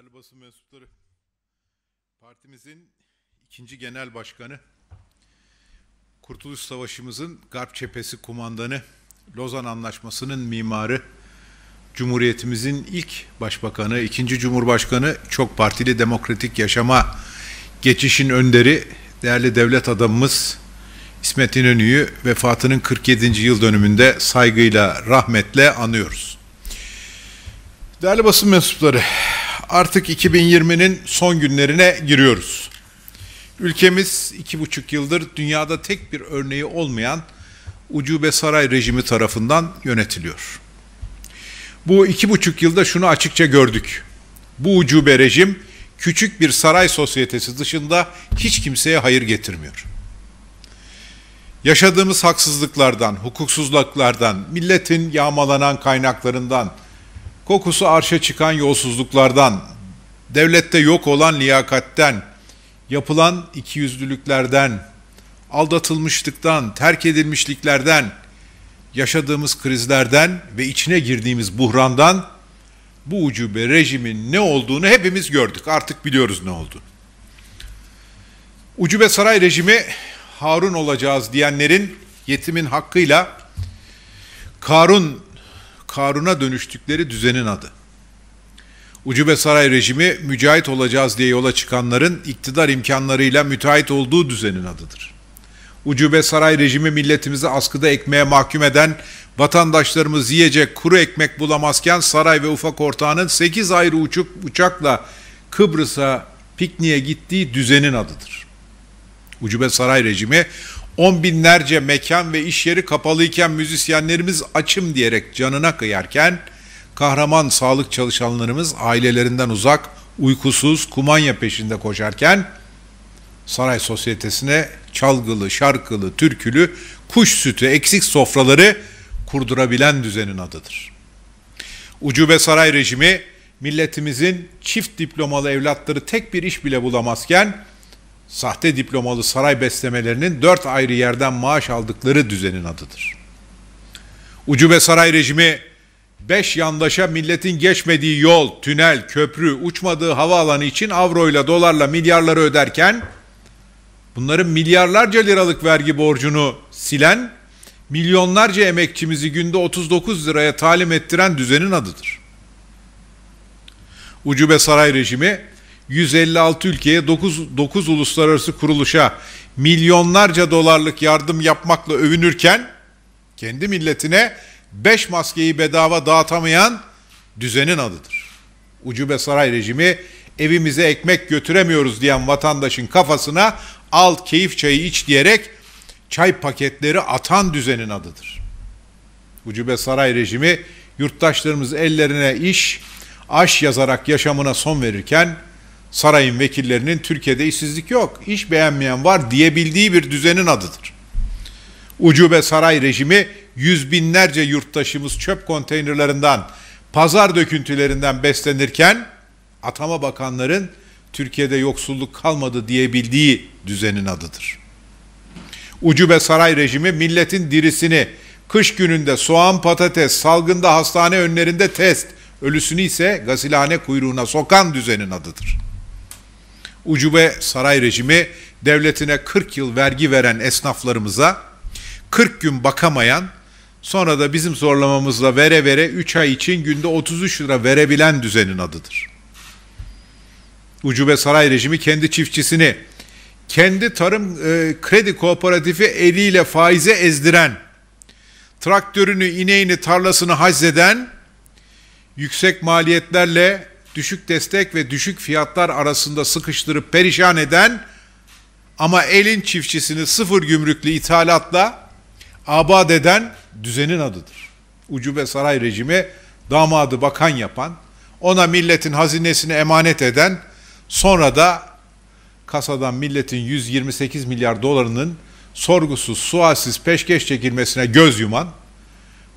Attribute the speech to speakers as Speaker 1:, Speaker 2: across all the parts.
Speaker 1: Değerli basın mensupları, partimizin ikinci genel başkanı, Kurtuluş Savaşımızın Garp Cephesi kumandanı, Lozan Anlaşması'nın mimarı, Cumhuriyetimizin ilk başbakanı, ikinci cumhurbaşkanı, çok partili demokratik yaşama geçişin önderi, değerli devlet adamımız İsmet İnönü'yü vefatının 47. yıl dönümünde saygıyla, rahmetle anıyoruz. Değerli basın mensupları, artık 2020'nin son günlerine giriyoruz. Ülkemiz iki buçuk yıldır dünyada tek bir örneği olmayan ucube saray rejimi tarafından yönetiliyor. Bu iki buçuk yılda şunu açıkça gördük. Bu ucube rejim küçük bir saray sosyetesi dışında hiç kimseye hayır getirmiyor. Yaşadığımız haksızlıklardan, hukuksuzluklardan, milletin yağmalanan kaynaklarından, Kokusu arşa çıkan yolsuzluklardan, devlette yok olan liyakatten, yapılan ikiyüzlülüklerden, aldatılmışlıktan, terk edilmişliklerden, yaşadığımız krizlerden ve içine girdiğimiz buhrandan bu ucube rejimin ne olduğunu hepimiz gördük. Artık biliyoruz ne oldu. Ucube saray rejimi Harun olacağız diyenlerin yetimin hakkıyla Karun Karun'a dönüştükleri düzenin adı. Ucube saray rejimi mücahit olacağız diye yola çıkanların iktidar imkanlarıyla müteahhit olduğu düzenin adıdır. Ucube saray rejimi milletimizi askıda ekmeğe mahkum eden, vatandaşlarımız yiyecek kuru ekmek bulamazken saray ve ufak ortağının 8 ayrı uçuk, uçakla Kıbrıs'a pikniğe gittiği düzenin adıdır. Ucube saray rejimi on binlerce mekan ve iş yeri kapalıyken müzisyenlerimiz açım diyerek canına kıyarken, kahraman sağlık çalışanlarımız ailelerinden uzak, uykusuz, kumanya peşinde koşarken, saray sosyetesine çalgılı, şarkılı, türkülü, kuş sütü, eksik sofraları kurdurabilen düzenin adıdır. Ucube saray rejimi, milletimizin çift diplomalı evlatları tek bir iş bile bulamazken, sahte diplomalı saray beslemelerinin dört ayrı yerden maaş aldıkları düzenin adıdır. Ucube saray rejimi beş yandaşa milletin geçmediği yol, tünel, köprü, uçmadığı havaalanı için avroyla, dolarla milyarları öderken bunların milyarlarca liralık vergi borcunu silen, milyonlarca emekçimizi günde 39 liraya talim ettiren düzenin adıdır. Ucube saray rejimi 156 ülkeye 9, 9 uluslararası kuruluşa milyonlarca dolarlık yardım yapmakla övünürken kendi milletine 5 maskeyi bedava dağıtamayan düzenin adıdır. Ucube saray rejimi evimize ekmek götüremiyoruz diyen vatandaşın kafasına al keyif çayı iç diyerek çay paketleri atan düzenin adıdır. Ucube saray rejimi yurttaşlarımız ellerine iş, aş yazarak yaşamına son verirken sarayın vekillerinin Türkiye'de işsizlik yok, iş beğenmeyen var diyebildiği bir düzenin adıdır. Ucube saray rejimi yüz binlerce yurttaşımız çöp konteynerlerinden, pazar döküntülerinden beslenirken atama bakanların Türkiye'de yoksulluk kalmadı diyebildiği düzenin adıdır. Ucube saray rejimi milletin dirisini kış gününde soğan patates, salgında hastane önlerinde test, ölüsünü ise gasilhane kuyruğuna sokan düzenin adıdır.'' ucube saray rejimi devletine 40 yıl vergi veren esnaflarımıza 40 gün bakamayan sonra da bizim zorlamamızla vere vere 3 ay için günde 33 lira verebilen düzenin adıdır. Ucube saray rejimi kendi çiftçisini kendi tarım e, kredi kooperatifi eliyle faize ezdiren, traktörünü, ineğini, tarlasını haczeden, yüksek maliyetlerle düşük destek ve düşük fiyatlar arasında sıkıştırıp perişan eden ama elin çiftçisini sıfır gümrüklü ithalatla abad eden düzenin adıdır. Ucube saray rejimi damadı bakan yapan, ona milletin hazinesini emanet eden, sonra da kasadan milletin 128 milyar dolarının sorgusuz, sualsiz peşkeş çekilmesine göz yuman,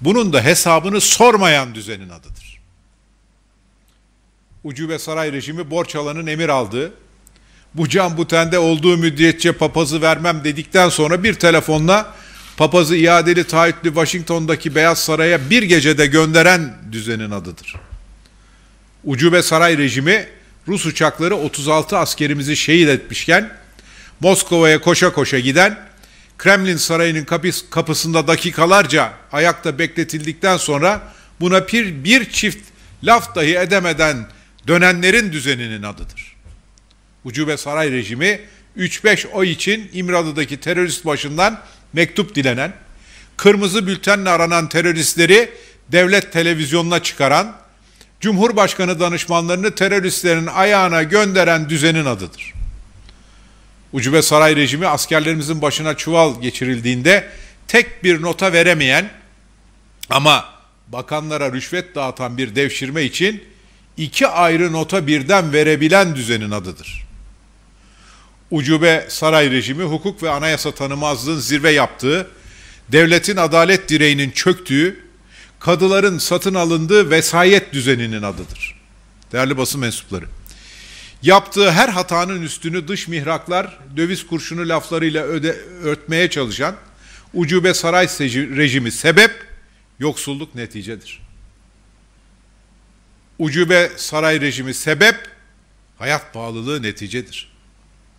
Speaker 1: bunun da hesabını sormayan düzenin adıdır ucube saray rejimi borç alanın emir aldı. bu can bu tende olduğu müddetçe papazı vermem dedikten sonra bir telefonla papazı iadeli taahhütlü Washington'daki Beyaz Saray'a bir gecede gönderen düzenin adıdır. Ucube saray rejimi Rus uçakları 36 askerimizi şehit etmişken Moskova'ya koşa koşa giden Kremlin sarayının kapısında dakikalarca ayakta bekletildikten sonra buna bir, bir çift laf dahi edemeden dönenlerin düzeninin adıdır. Ucube saray rejimi 3-5 oy için İmralı'daki terörist başından mektup dilenen, kırmızı bültenle aranan teröristleri devlet televizyonuna çıkaran, Cumhurbaşkanı danışmanlarını teröristlerin ayağına gönderen düzenin adıdır. Ucube saray rejimi askerlerimizin başına çuval geçirildiğinde tek bir nota veremeyen ama bakanlara rüşvet dağıtan bir devşirme için iki ayrı nota birden verebilen düzenin adıdır. Ucube saray rejimi hukuk ve anayasa tanımazlığın zirve yaptığı, devletin adalet direğinin çöktüğü, kadıların satın alındığı vesayet düzeninin adıdır. Değerli basın mensupları, yaptığı her hatanın üstünü dış mihraklar, döviz kurşunu laflarıyla öde, örtmeye çalışan ucube saray rejimi sebep, yoksulluk neticedir ucube saray rejimi sebep, hayat pahalılığı neticedir.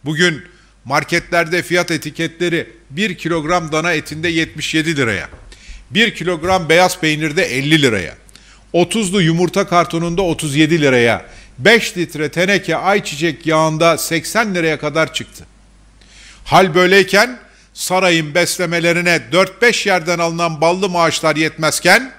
Speaker 1: Bugün marketlerde fiyat etiketleri 1 kilogram dana etinde 77 liraya, 1 kilogram beyaz peynirde 50 liraya, 30'lu yumurta kartonunda 37 liraya, 5 litre teneke ayçiçek yağında 80 liraya kadar çıktı. Hal böyleyken sarayın beslemelerine 4-5 yerden alınan ballı maaşlar yetmezken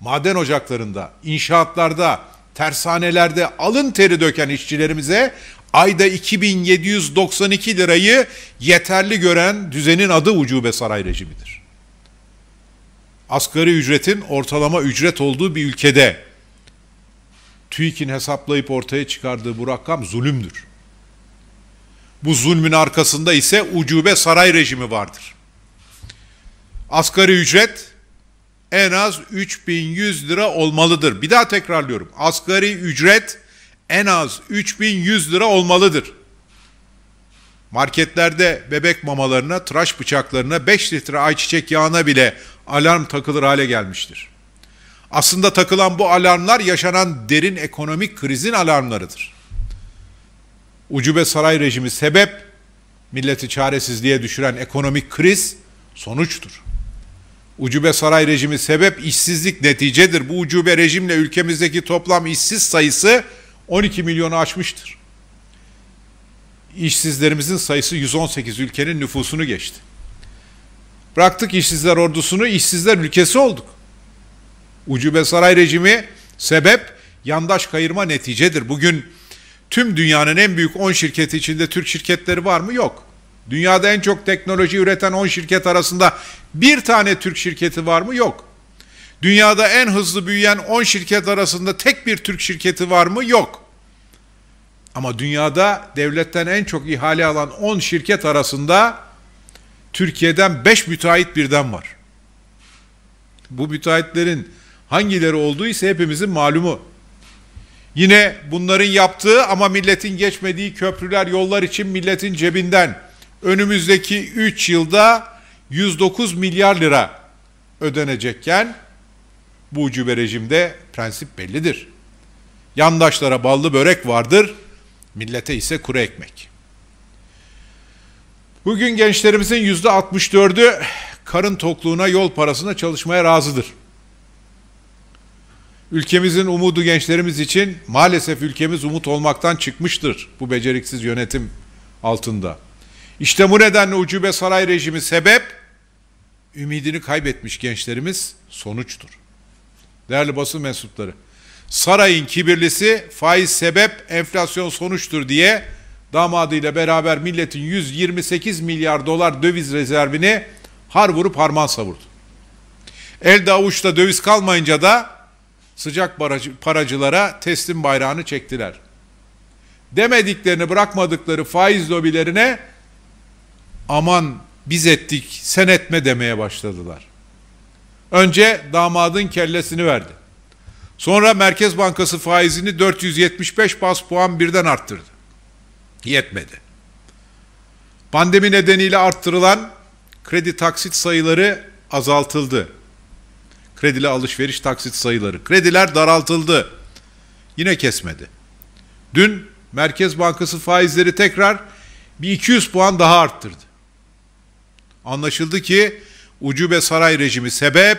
Speaker 1: maden ocaklarında, inşaatlarda, tersanelerde alın teri döken işçilerimize ayda 2792 lirayı yeterli gören düzenin adı ucube saray rejimidir. Asgari ücretin ortalama ücret olduğu bir ülkede TÜİK'in hesaplayıp ortaya çıkardığı bu rakam zulümdür. Bu zulmün arkasında ise ucube saray rejimi vardır. Asgari ücret en az 3100 lira olmalıdır. Bir daha tekrarlıyorum. Asgari ücret en az 3100 lira olmalıdır. Marketlerde bebek mamalarına, tıraş bıçaklarına, 5 litre ayçiçek yağına bile alarm takılır hale gelmiştir. Aslında takılan bu alarmlar yaşanan derin ekonomik krizin alarmlarıdır. Ucube saray rejimi sebep, milleti çaresizliğe düşüren ekonomik kriz sonuçtur. Ucube saray rejimi sebep işsizlik neticedir. Bu ucube rejimle ülkemizdeki toplam işsiz sayısı 12 milyonu aşmıştır. İşsizlerimizin sayısı 118 ülkenin nüfusunu geçti. Bıraktık işsizler ordusunu, işsizler ülkesi olduk. Ucube saray rejimi sebep yandaş kayırma neticedir. Bugün tüm dünyanın en büyük 10 şirketi içinde Türk şirketleri var mı? Yok. Dünyada en çok teknoloji üreten 10 şirket arasında bir tane Türk şirketi var mı? Yok. Dünyada en hızlı büyüyen 10 şirket arasında tek bir Türk şirketi var mı? Yok. Ama dünyada devletten en çok ihale alan 10 şirket arasında Türkiye'den 5 müteahhit birden var. Bu müteahhitlerin hangileri olduğu ise hepimizin malumu. Yine bunların yaptığı ama milletin geçmediği köprüler, yollar için milletin cebinden önümüzdeki 3 yılda 109 milyar lira ödenecekken bu ucube rejimde prensip bellidir. Yandaşlara ballı börek vardır, millete ise kuru ekmek. Bugün gençlerimizin yüzde 64'ü karın tokluğuna yol parasına çalışmaya razıdır. Ülkemizin umudu gençlerimiz için maalesef ülkemiz umut olmaktan çıkmıştır bu beceriksiz yönetim altında. İşte bu nedenle ucube saray rejimi sebep, ümidini kaybetmiş gençlerimiz sonuçtur. Değerli basın mensupları, sarayın kibirlisi faiz sebep, enflasyon sonuçtur diye damadıyla beraber milletin 128 milyar dolar döviz rezervini har vurup harman savurdu. Elde avuçta döviz kalmayınca da sıcak paracılara teslim bayrağını çektiler. Demediklerini bırakmadıkları faiz lobilerine aman biz ettik sen etme demeye başladılar. Önce damadın kellesini verdi. Sonra Merkez Bankası faizini 475 bas puan birden arttırdı. Yetmedi. Pandemi nedeniyle arttırılan kredi taksit sayıları azaltıldı. Kredili alışveriş taksit sayıları. Krediler daraltıldı. Yine kesmedi. Dün Merkez Bankası faizleri tekrar bir 200 puan daha arttırdı. Anlaşıldı ki ucube saray rejimi sebep,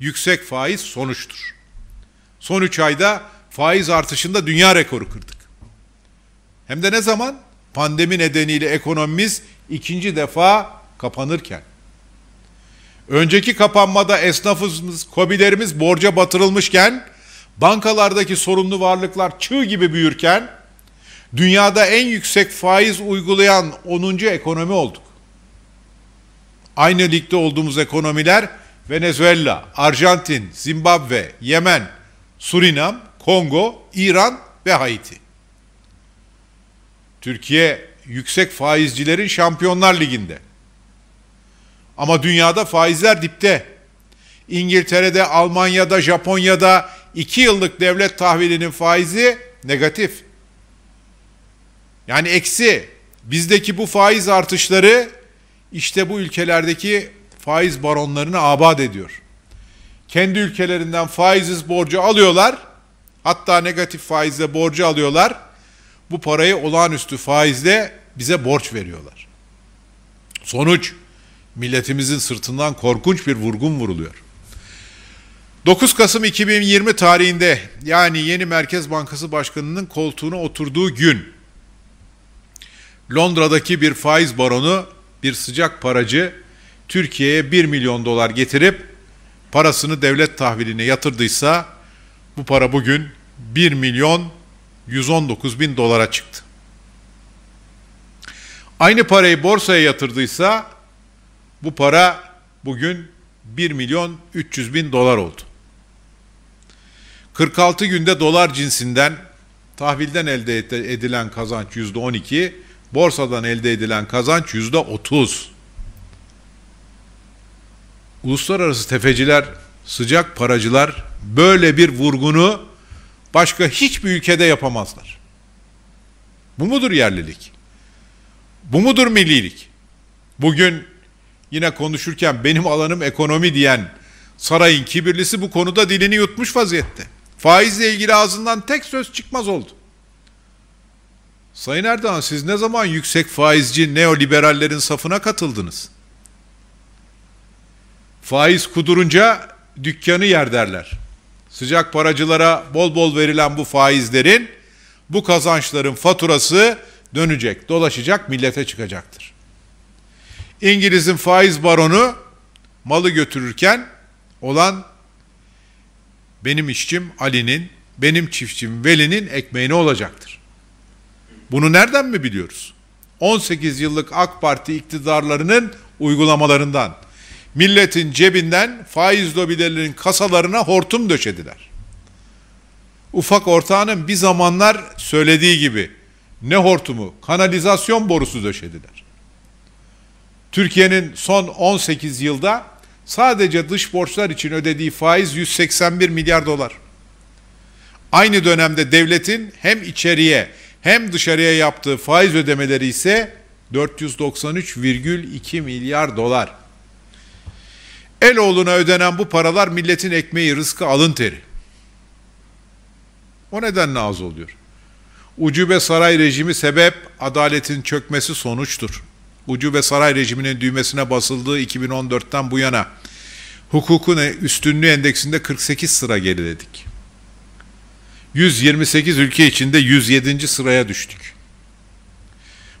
Speaker 1: yüksek faiz sonuçtur. Son 3 ayda faiz artışında dünya rekoru kırdık. Hem de ne zaman? Pandemi nedeniyle ekonomimiz ikinci defa kapanırken. Önceki kapanmada esnafımız, kobilerimiz borca batırılmışken, bankalardaki sorunlu varlıklar çığ gibi büyürken, dünyada en yüksek faiz uygulayan 10. ekonomi olduk aynı ligde olduğumuz ekonomiler Venezuela, Arjantin, Zimbabwe, Yemen, Surinam, Kongo, İran ve Haiti. Türkiye yüksek faizcilerin Şampiyonlar Ligi'nde. Ama dünyada faizler dipte. İngiltere'de, Almanya'da, Japonya'da 2 yıllık devlet tahvilinin faizi negatif. Yani eksi. Bizdeki bu faiz artışları işte bu ülkelerdeki faiz baronlarını abat ediyor. Kendi ülkelerinden faizsiz borcu alıyorlar. Hatta negatif faizle borcu alıyorlar. Bu parayı olağanüstü faizle bize borç veriyorlar. Sonuç milletimizin sırtından korkunç bir vurgun vuruluyor. 9 Kasım 2020 tarihinde yani yeni Merkez Bankası Başkanı'nın koltuğuna oturduğu gün Londra'daki bir faiz baronu bir sıcak paracı Türkiye'ye 1 milyon dolar getirip parasını devlet tahviline yatırdıysa bu para bugün 1 milyon 119 bin dolara çıktı. Aynı parayı borsaya yatırdıysa bu para bugün 1 milyon 300 bin dolar oldu. 46 günde dolar cinsinden tahvilden elde edilen kazanç yüzde %12, borsadan elde edilen kazanç yüzde otuz. Uluslararası tefeciler, sıcak paracılar böyle bir vurgunu başka hiçbir ülkede yapamazlar. Bu mudur yerlilik? Bu mudur millilik? Bugün yine konuşurken benim alanım ekonomi diyen sarayın kibirlisi bu konuda dilini yutmuş vaziyette. Faizle ilgili ağzından tek söz çıkmaz oldu. Sayın Erdoğan siz ne zaman yüksek faizci neoliberallerin safına katıldınız? Faiz kudurunca dükkanı yer derler. Sıcak paracılara bol bol verilen bu faizlerin, bu kazançların faturası dönecek, dolaşacak, millete çıkacaktır. İngiliz'in faiz baronu malı götürürken olan benim işçim Ali'nin, benim çiftçim Veli'nin ekmeğine olacaktır. Bunu nereden mi biliyoruz? 18 yıllık AK Parti iktidarlarının uygulamalarından. Milletin cebinden faiz lobilerinin kasalarına hortum döşediler. Ufak ortağının bir zamanlar söylediği gibi ne hortumu kanalizasyon borusu döşediler. Türkiye'nin son 18 yılda sadece dış borçlar için ödediği faiz 181 milyar dolar. Aynı dönemde devletin hem içeriye hem dışarıya yaptığı faiz ödemeleri ise 493,2 milyar dolar. Eloğlu'na ödenen bu paralar milletin ekmeği, rızkı, alın teri. O nedenle az oluyor. Ucube saray rejimi sebep, adaletin çökmesi sonuçtur. Ucube saray rejiminin düğmesine basıldığı 2014'ten bu yana hukukun üstünlüğü endeksinde 48 sıra geriledik. 128 ülke içinde 107. sıraya düştük.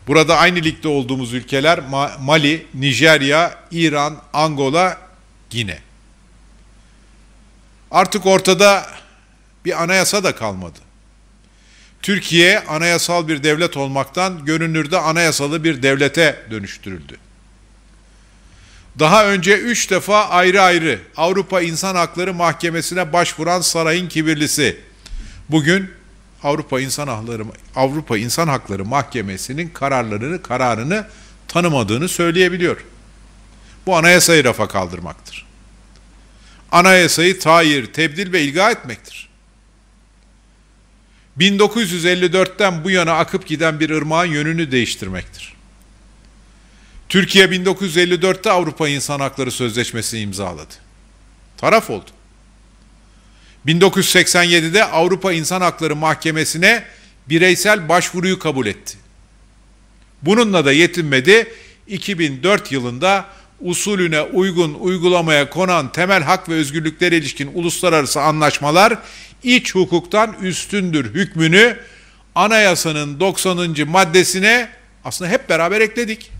Speaker 1: Burada aynı ligde olduğumuz ülkeler Mali, Nijerya, İran, Angola, Gine. Artık ortada bir anayasa da kalmadı. Türkiye anayasal bir devlet olmaktan görünürde anayasalı bir devlete dönüştürüldü. Daha önce üç defa ayrı ayrı Avrupa İnsan Hakları Mahkemesi'ne başvuran sarayın kibirlisi Bugün Avrupa İnsan Hakları Avrupa İnsan Hakları Mahkemesi'nin kararlarını kararını tanımadığını söyleyebiliyor. Bu anayasayı rafa kaldırmaktır. Anayasayı tayir, tebdil ve ilga etmektir. 1954'ten bu yana akıp giden bir ırmağın yönünü değiştirmektir. Türkiye 1954'te Avrupa İnsan Hakları Sözleşmesi'ni imzaladı. Taraf oldu. 1987'de Avrupa İnsan Hakları Mahkemesi'ne bireysel başvuruyu kabul etti. Bununla da yetinmedi. 2004 yılında usulüne uygun uygulamaya konan temel hak ve özgürlükler ilişkin uluslararası anlaşmalar iç hukuktan üstündür hükmünü anayasanın 90. maddesine aslında hep beraber ekledik.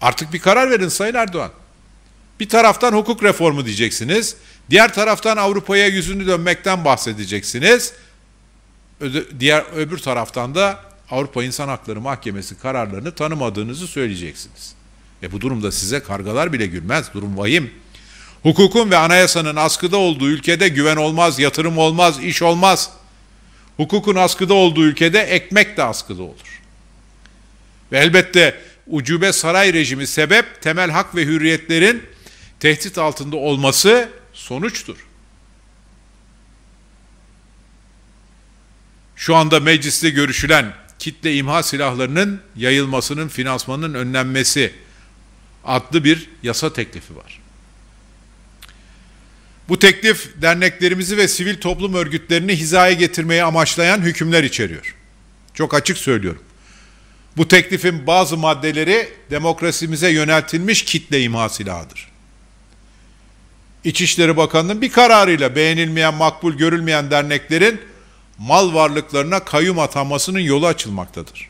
Speaker 1: Artık bir karar verin Sayın Erdoğan. Bir taraftan hukuk reformu diyeceksiniz. Diğer taraftan Avrupa'ya yüzünü dönmekten bahsedeceksiniz. Öde, diğer öbür taraftan da Avrupa İnsan Hakları Mahkemesi kararlarını tanımadığınızı söyleyeceksiniz. E bu durumda size kargalar bile gülmez. Durum vahim. Hukukun ve anayasanın askıda olduğu ülkede güven olmaz, yatırım olmaz, iş olmaz. Hukukun askıda olduğu ülkede ekmek de askıda olur. Ve elbette ucube saray rejimi sebep temel hak ve hürriyetlerin tehdit altında olması sonuçtur. Şu anda mecliste görüşülen kitle imha silahlarının yayılmasının finansmanının önlenmesi adlı bir yasa teklifi var. Bu teklif derneklerimizi ve sivil toplum örgütlerini hizaya getirmeyi amaçlayan hükümler içeriyor. Çok açık söylüyorum. Bu teklifin bazı maddeleri demokrasimize yöneltilmiş kitle imha silahıdır. İçişleri Bakanı'nın bir kararıyla beğenilmeyen, makbul görülmeyen derneklerin mal varlıklarına kayyum atanmasının yolu açılmaktadır.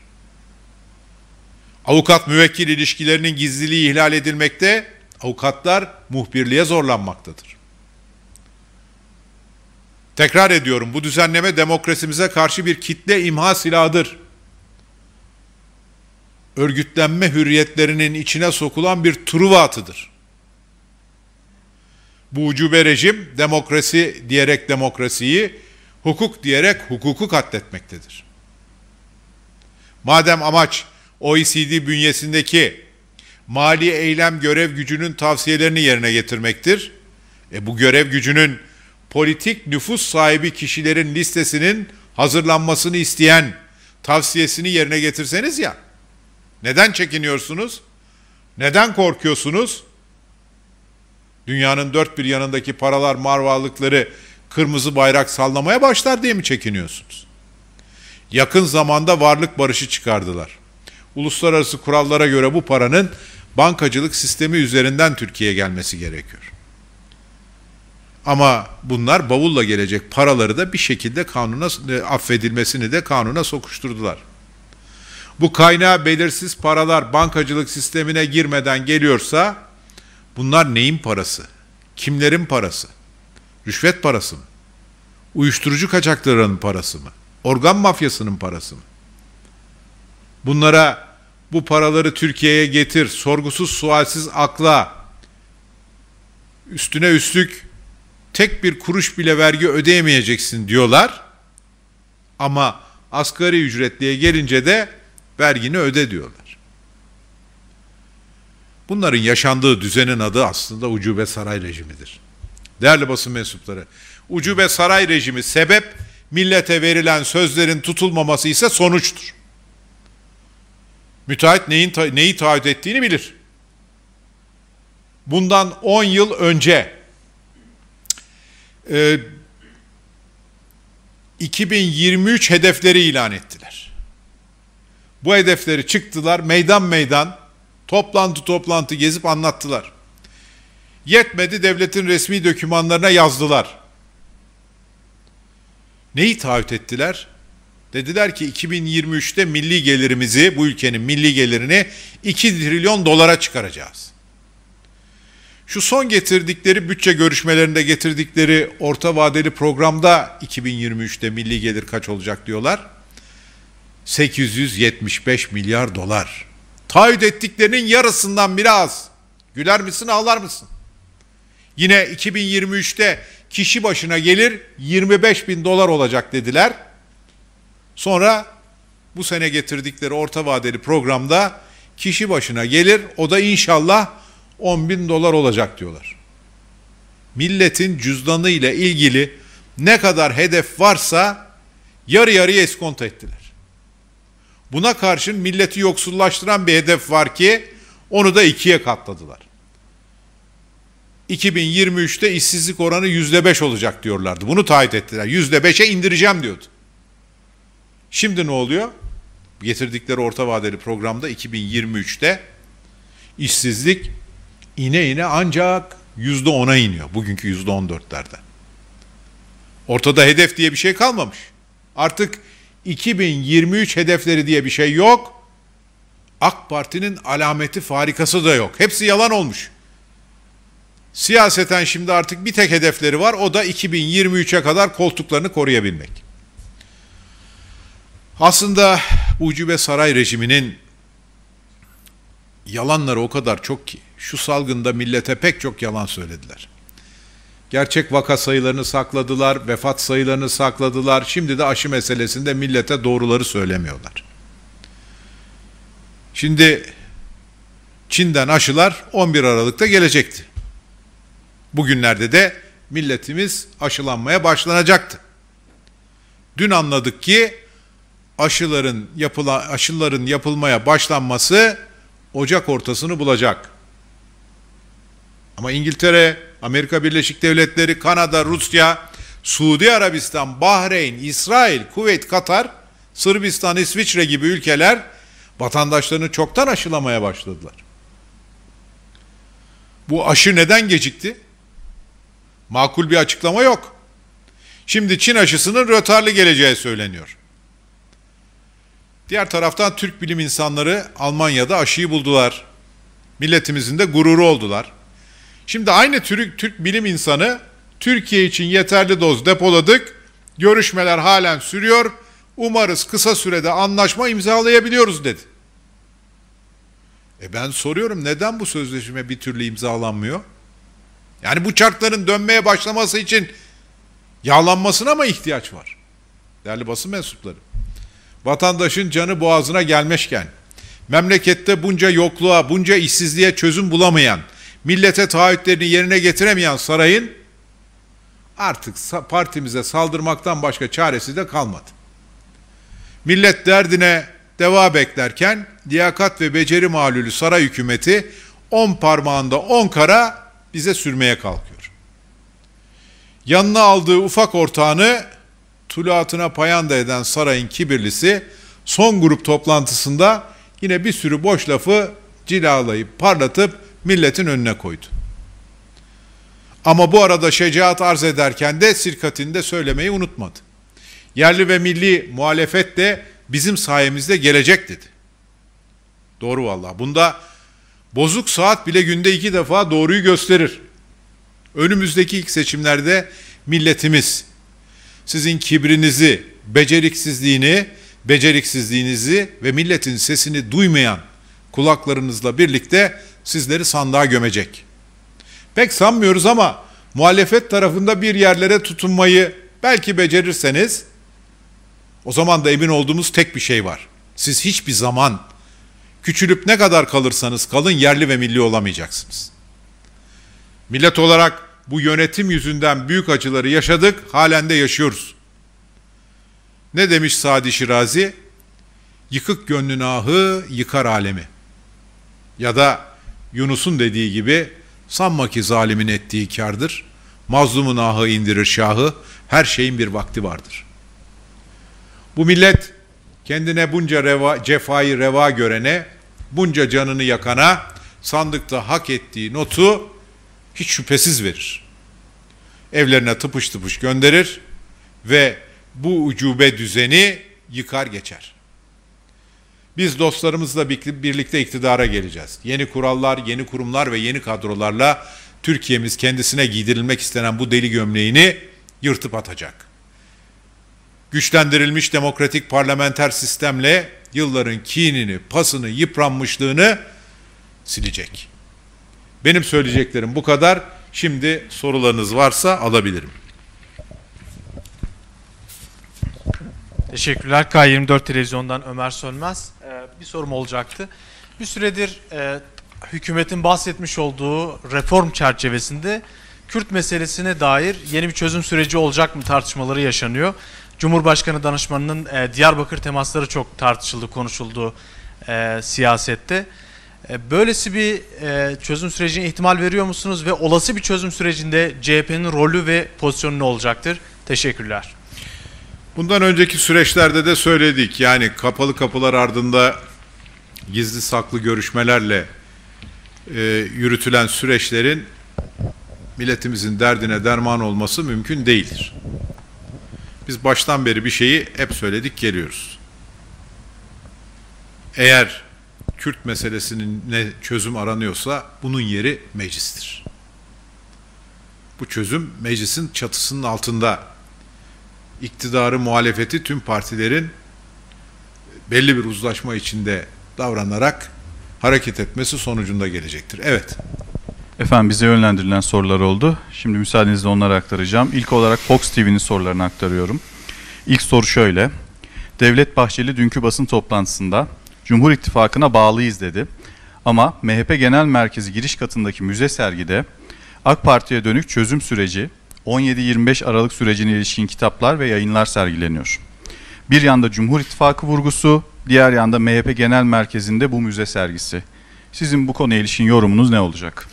Speaker 1: Avukat müvekkil ilişkilerinin gizliliği ihlal edilmekte, avukatlar muhbirliğe zorlanmaktadır. Tekrar ediyorum bu düzenleme demokrasimize karşı bir kitle imha silahıdır. Örgütlenme hürriyetlerinin içine sokulan bir truva atıdır.'' Bu ucube rejim demokrasi diyerek demokrasiyi, hukuk diyerek hukuku katletmektedir. Madem amaç OECD bünyesindeki mali eylem görev gücünün tavsiyelerini yerine getirmektir, e bu görev gücünün politik nüfus sahibi kişilerin listesinin hazırlanmasını isteyen tavsiyesini yerine getirseniz ya, neden çekiniyorsunuz? Neden korkuyorsunuz? Dünyanın dört bir yanındaki paralar, marvalıkları kırmızı bayrak sallamaya başlar diye mi çekiniyorsunuz? Yakın zamanda varlık barışı çıkardılar. Uluslararası kurallara göre bu paranın bankacılık sistemi üzerinden Türkiye'ye gelmesi gerekiyor. Ama bunlar bavulla gelecek paraları da bir şekilde kanuna e, affedilmesini de kanuna sokuşturdular. Bu kaynağı belirsiz paralar bankacılık sistemine girmeden geliyorsa Bunlar neyin parası? Kimlerin parası? Rüşvet parası mı? Uyuşturucu kaçaklarının parası mı? Organ mafyasının parası mı? Bunlara bu paraları Türkiye'ye getir, sorgusuz sualsiz akla, üstüne üstlük tek bir kuruş bile vergi ödeyemeyeceksin diyorlar. Ama asgari ücretliye gelince de vergini öde diyorlar. Bunların yaşandığı düzenin adı aslında ucube saray rejimidir. Değerli basın mensupları, ucube saray rejimi sebep, millete verilen sözlerin tutulmaması ise sonuçtur. Müteahhit neyin, neyi taahhüt ettiğini bilir. Bundan 10 yıl önce e, 2023 hedefleri ilan ettiler. Bu hedefleri çıktılar meydan meydan Toplantı toplantı gezip anlattılar. Yetmedi devletin resmi dokümanlarına yazdılar. Neyi taahhüt ettiler? Dediler ki 2023'te milli gelirimizi, bu ülkenin milli gelirini 2 trilyon dolara çıkaracağız. Şu son getirdikleri bütçe görüşmelerinde getirdikleri orta vadeli programda 2023'te milli gelir kaç olacak diyorlar? 875 milyar dolar. Taahhüt ettiklerinin yarısından biraz. Güler misin ağlar mısın? Yine 2023'te kişi başına gelir 25 bin dolar olacak dediler. Sonra bu sene getirdikleri orta vadeli programda kişi başına gelir o da inşallah 10 bin dolar olacak diyorlar. Milletin cüzdanı ile ilgili ne kadar hedef varsa yarı yarıya eskonta ettiler. Buna karşın milleti yoksullaştıran bir hedef var ki onu da ikiye katladılar. 2023'te işsizlik oranı yüzde beş olacak diyorlardı. Bunu taahhüt ettiler. Yüzde beşe indireceğim diyordu. Şimdi ne oluyor? Getirdikleri orta vadeli programda 2023'te işsizlik ine ine ancak yüzde ona iniyor. Bugünkü yüzde on dörtlerde. Ortada hedef diye bir şey kalmamış. Artık 2023 hedefleri diye bir şey yok. AK Parti'nin alameti farikası da yok. Hepsi yalan olmuş. Siyaseten şimdi artık bir tek hedefleri var. O da 2023'e kadar koltuklarını koruyabilmek. Aslında ucube saray rejiminin yalanları o kadar çok ki şu salgında millete pek çok yalan söylediler. Gerçek vaka sayılarını sakladılar, vefat sayılarını sakladılar. Şimdi de aşı meselesinde millete doğruları söylemiyorlar. Şimdi Çin'den aşılar 11 Aralık'ta gelecekti. Bugünlerde de milletimiz aşılanmaya başlanacaktı. Dün anladık ki aşıların yapıla, aşıların yapılmaya başlanması Ocak ortasını bulacak. Ama İngiltere Amerika Birleşik Devletleri, Kanada, Rusya, Suudi Arabistan, Bahreyn, İsrail, Kuveyt, Katar, Sırbistan, İsviçre gibi ülkeler vatandaşlarını çoktan aşılamaya başladılar. Bu aşı neden gecikti? Makul bir açıklama yok. Şimdi Çin aşısının rötarlı geleceği söyleniyor. Diğer taraftan Türk bilim insanları Almanya'da aşıyı buldular. Milletimizin de gururu oldular. Şimdi aynı Türk, Türk bilim insanı Türkiye için yeterli doz depoladık. Görüşmeler halen sürüyor. Umarız kısa sürede anlaşma imzalayabiliyoruz dedi. E ben soruyorum neden bu sözleşme bir türlü imzalanmıyor? Yani bu çarkların dönmeye başlaması için yağlanmasına mı ihtiyaç var? Değerli basın mensupları. Vatandaşın canı boğazına gelmişken, memlekette bunca yokluğa, bunca işsizliğe çözüm bulamayan, millete taahhütlerini yerine getiremeyen sarayın artık partimize saldırmaktan başka çaresi de kalmadı. Millet derdine deva beklerken liyakat ve beceri malulü saray hükümeti on parmağında on kara bize sürmeye kalkıyor. Yanına aldığı ufak ortağını tuluatına payanda eden sarayın kibirlisi son grup toplantısında yine bir sürü boş lafı cilalayıp parlatıp milletin önüne koydu. Ama bu arada şecaat arz ederken de sirkatini de söylemeyi unutmadı. Yerli ve milli muhalefet de bizim sayemizde gelecek dedi. Doğru valla. Bunda bozuk saat bile günde iki defa doğruyu gösterir. Önümüzdeki ilk seçimlerde milletimiz sizin kibrinizi, beceriksizliğini, beceriksizliğinizi ve milletin sesini duymayan kulaklarınızla birlikte sizleri sandığa gömecek. Pek sanmıyoruz ama muhalefet tarafında bir yerlere tutunmayı belki becerirseniz o zaman da emin olduğumuz tek bir şey var. Siz hiçbir zaman küçülüp ne kadar kalırsanız kalın yerli ve milli olamayacaksınız. Millet olarak bu yönetim yüzünden büyük acıları yaşadık, halen de yaşıyoruz. Ne demiş Sadi Şirazi? Yıkık gönlün ahı yıkar alemi. Ya da Yunus'un dediği gibi sanma ki zalimin ettiği kardır. Mazlumun ahı indirir şahı. Her şeyin bir vakti vardır. Bu millet kendine bunca reva, cefayı reva görene, bunca canını yakana sandıkta hak ettiği notu hiç şüphesiz verir. Evlerine tıpış tıpış gönderir ve bu ucube düzeni yıkar geçer. Biz dostlarımızla birlikte iktidara geleceğiz. Yeni kurallar, yeni kurumlar ve yeni kadrolarla Türkiye'miz kendisine giydirilmek istenen bu deli gömleğini yırtıp atacak. Güçlendirilmiş demokratik parlamenter sistemle yılların kinini, pasını, yıpranmışlığını silecek. Benim söyleyeceklerim bu kadar. Şimdi sorularınız varsa alabilirim.
Speaker 2: Teşekkürler. K24 Televizyon'dan Ömer Sönmez bir sorum olacaktı. Bir süredir e, hükümetin bahsetmiş olduğu reform çerçevesinde Kürt meselesine dair yeni bir çözüm süreci olacak mı tartışmaları yaşanıyor. Cumhurbaşkanı danışmanının e, Diyarbakır temasları çok tartışıldı, konuşuldu e, siyasette. E, böylesi bir e, çözüm sürecine ihtimal veriyor musunuz ve olası bir çözüm sürecinde CHP'nin rolü ve pozisyonu ne olacaktır? Teşekkürler.
Speaker 1: Bundan önceki süreçlerde de söyledik. Yani kapalı kapılar ardında gizli saklı görüşmelerle e, yürütülen süreçlerin milletimizin derdine derman olması mümkün değildir. Biz baştan beri bir şeyi hep söyledik geliyoruz. Eğer Kürt meselesinin ne çözüm aranıyorsa bunun yeri meclistir. Bu çözüm meclisin çatısının altında iktidarı, muhalefeti tüm partilerin belli bir uzlaşma içinde davranarak hareket etmesi sonucunda gelecektir. Evet.
Speaker 2: Efendim bize yönlendirilen sorular oldu. Şimdi müsaadenizle onları aktaracağım. İlk olarak Fox TV'nin sorularını aktarıyorum. İlk soru şöyle. Devlet Bahçeli dünkü basın toplantısında Cumhur İttifakı'na bağlıyız dedi. Ama MHP Genel Merkezi giriş katındaki müze sergide AK Parti'ye dönük çözüm süreci 17-25 Aralık sürecine ilişkin kitaplar ve yayınlar sergileniyor. Bir yanda Cumhur İttifakı vurgusu, diğer yanda MHP Genel Merkezi'nde bu müze sergisi.
Speaker 1: Sizin bu konuya ilişkin yorumunuz ne olacak?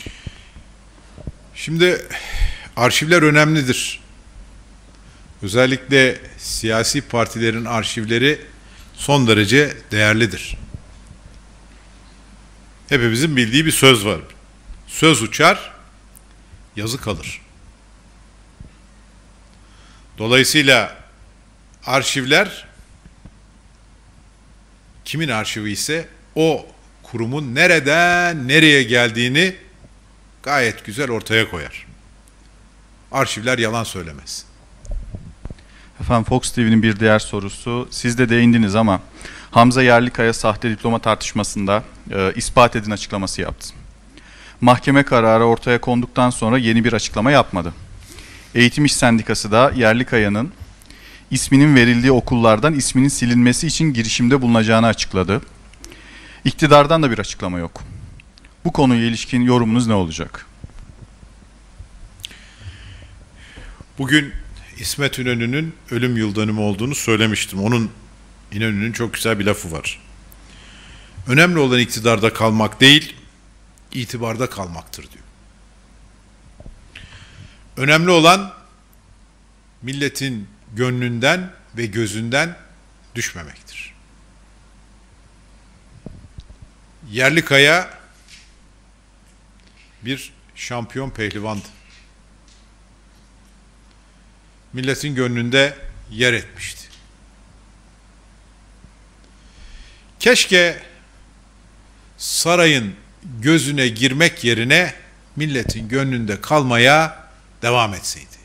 Speaker 1: Şimdi arşivler önemlidir. Özellikle siyasi partilerin arşivleri son derece değerlidir. Hepimizin bildiği bir söz var. Söz uçar, yazı kalır. Dolayısıyla arşivler kimin arşivi ise o kurumun nereden nereye geldiğini gayet güzel ortaya koyar. Arşivler yalan söylemez.
Speaker 2: Efendim Fox TV'nin bir diğer sorusu. Siz de değindiniz ama Hamza Yerlikaya sahte diploma tartışmasında e, ispat edin açıklaması yaptı. Mahkeme kararı ortaya konduktan sonra yeni bir açıklama yapmadı. Eğitim İş Sendikası da Yerli Kayanın isminin verildiği okullardan isminin silinmesi için girişimde bulunacağını açıkladı. İktidardan da bir açıklama yok. Bu konuya ilişkin yorumunuz ne olacak?
Speaker 1: Bugün İsmet İnönü'nün ölüm yıldönümü olduğunu söylemiştim. Onun İnönü'nün çok güzel bir lafı var. Önemli olan iktidarda kalmak değil, itibarda kalmaktır diyor. Önemli olan milletin gönlünden ve gözünden düşmemektir. Yerli Kaya bir şampiyon pehlivandı. Milletin gönlünde yer etmişti. Keşke sarayın gözüne girmek yerine milletin gönlünde kalmaya devam etseydi.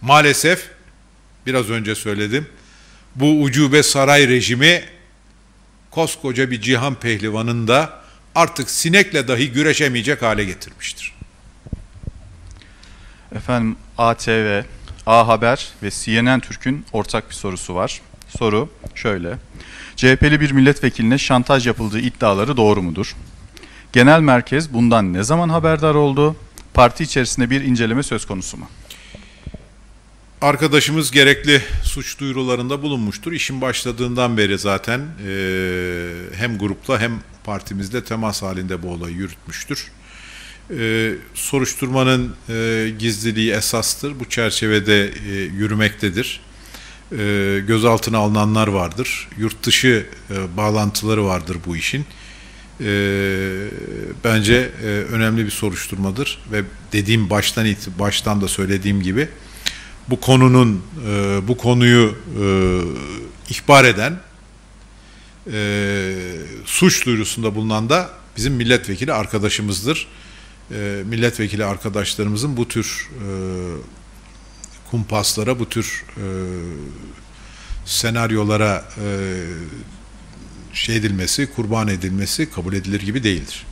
Speaker 1: Maalesef biraz önce söyledim. Bu ucube saray rejimi koskoca bir cihan pehlivanını da artık sinekle dahi güreşemeyecek hale getirmiştir. Efendim ATV, A Haber ve
Speaker 2: CNN Türk'ün ortak bir sorusu var. Soru şöyle. CHP'li bir milletvekiline şantaj yapıldığı iddiaları doğru mudur? Genel merkez bundan ne zaman haberdar
Speaker 1: oldu? Parti içerisinde bir inceleme söz konusu mu? Arkadaşımız gerekli suç duyurularında bulunmuştur. İşin başladığından beri zaten e, hem grupla hem partimizle temas halinde bu olayı yürütmüştür. E, soruşturmanın e, gizliliği esastır. Bu çerçevede e, yürümektedir. E, gözaltına alınanlar vardır. Yurt dışı e, bağlantıları vardır bu işin. Ee, bence e, önemli bir soruşturmadır ve dediğim baştan baştan da söylediğim gibi bu konunun e, bu konuyu e, ihbar eden e, suç duyurusunda bulunan da bizim milletvekili arkadaşımızdır. E, milletvekili arkadaşlarımızın bu tür e, kumpaslara, bu tür e, senaryolara e, şey edilmesi, kurban edilmesi kabul edilir gibi değildir.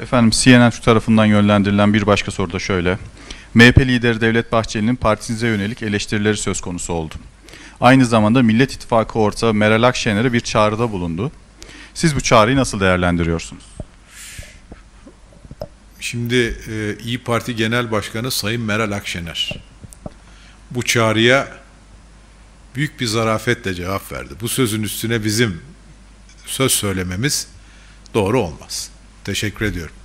Speaker 2: Efendim CNN Türk tarafından yönlendirilen bir başka soru da şöyle. MHP lideri Devlet Bahçeli'nin partinize yönelik eleştirileri söz konusu oldu. Aynı zamanda Millet İttifakı ortağı Meral Akşener'e bir çağrıda bulundu. Siz bu çağrıyı nasıl değerlendiriyorsunuz?
Speaker 1: Şimdi e, İyi Parti Genel Başkanı Sayın Meral Akşener bu çağrıya büyük bir zarafetle cevap verdi. Bu sözün üstüne bizim söz söylememiz doğru olmaz. Teşekkür ediyorum.